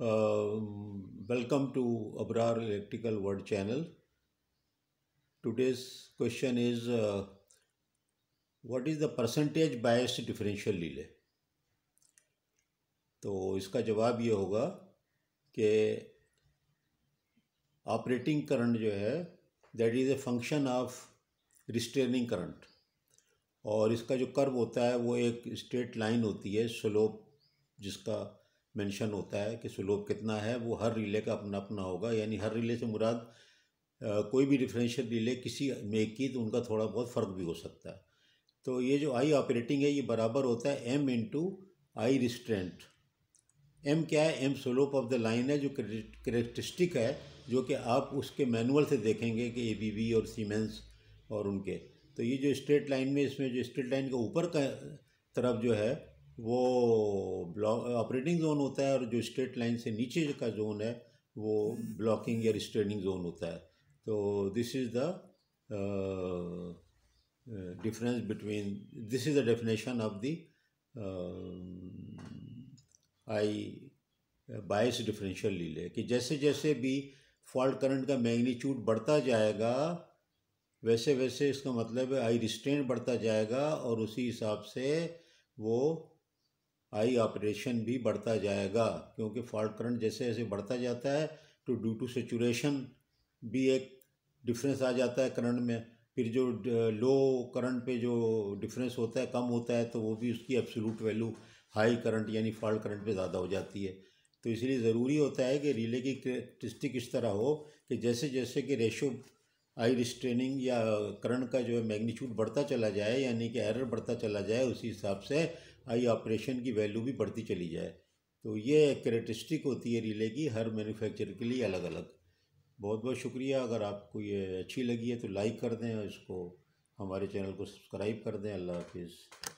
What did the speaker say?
Uh, welcome to Abrar Electrical world Channel. Today's question is uh, what is the percentage bias differential relay? तो इसका जवाब ये होगा कि ऑपरेटिंग करंट जो है that is a function of restraining current और इसका जो कर्व होता है वो एक स्ट्रेट लाइन होती है स्लोप जिसका मेंशन होता है कि स्लोप कितना है वो हर रिले का अपना अपना होगा यानी हर रिले से मुराद कोई भी डिफरेंशियल रिले किसी मेक की तो उनका थोड़ा बहुत फ़र्क भी हो सकता है तो ये जो आई ऑपरेटिंग है ये बराबर होता है M into I restraint M क्या है M slope of the line है जो करेक्टरिस्टिक है जो कि आप उसके मैनुअल से देखेंगे कि ए बी वी और सीमेंस और उनके तो ये जो स्ट्रेट लाइन में इसमें जो स्ट्रेट लाइन के ऊपर का तरफ जो है वो ब्लॉक ऑपरेटिंग जोन होता है और जो स्ट्रेट लाइन से नीचे का जोन है वो ब्लॉकिंग या रिस्ट्रेनिंग जोन होता है तो this is the difference between this is the definition of the I bias differential लीले कि जैसे जैसे भी फॉल्ट करंट का मैग्नीट्यूड बढ़ता जाएगा वैसे वैसे इसका मतलब है आई रिस्ट्रेंट बढ़ता जाएगा और उसी हिसाब से वो आई ऑपरेशन भी बढ़ता जाएगा क्योंकि फॉल्ट करंट जैसे जैसे बढ़ता जाता है तो ड्यू टू सेचुरेशन भी एक डिफरेंस आ जाता है करंट में फिर जो लो uh, करंट पे जो डिफरेंस होता है कम होता है तो वो भी उसकी एब्सोलूट वैल्यू हाई करंट यानी फॉल्ट करंट पे ज़्यादा हो जाती है तो इसलिए ज़रूरी होता है कि रिले की करेक्टरिस्टिक इस तरह हो कि जैसे जैसे कि रेशो आई रिस्ट्रेनिंग या करंट का जो है मैग्नीट्यूड बढ़ता चला जाए यानी कि एरर बढ़ता चला जाए उसी हिसाब से आई ऑपरेशन की वैल्यू भी बढ़ती चली जाए तो ये करेटिस्टिक होती है रिले की हर मैन्युफैक्चर के लिए अलग अलग बहुत बहुत शुक्रिया अगर आपको ये अच्छी लगी है तो लाइक कर दें इसको हमारे चैनल को सब्सक्राइब कर दें अल्लाह हाफिज़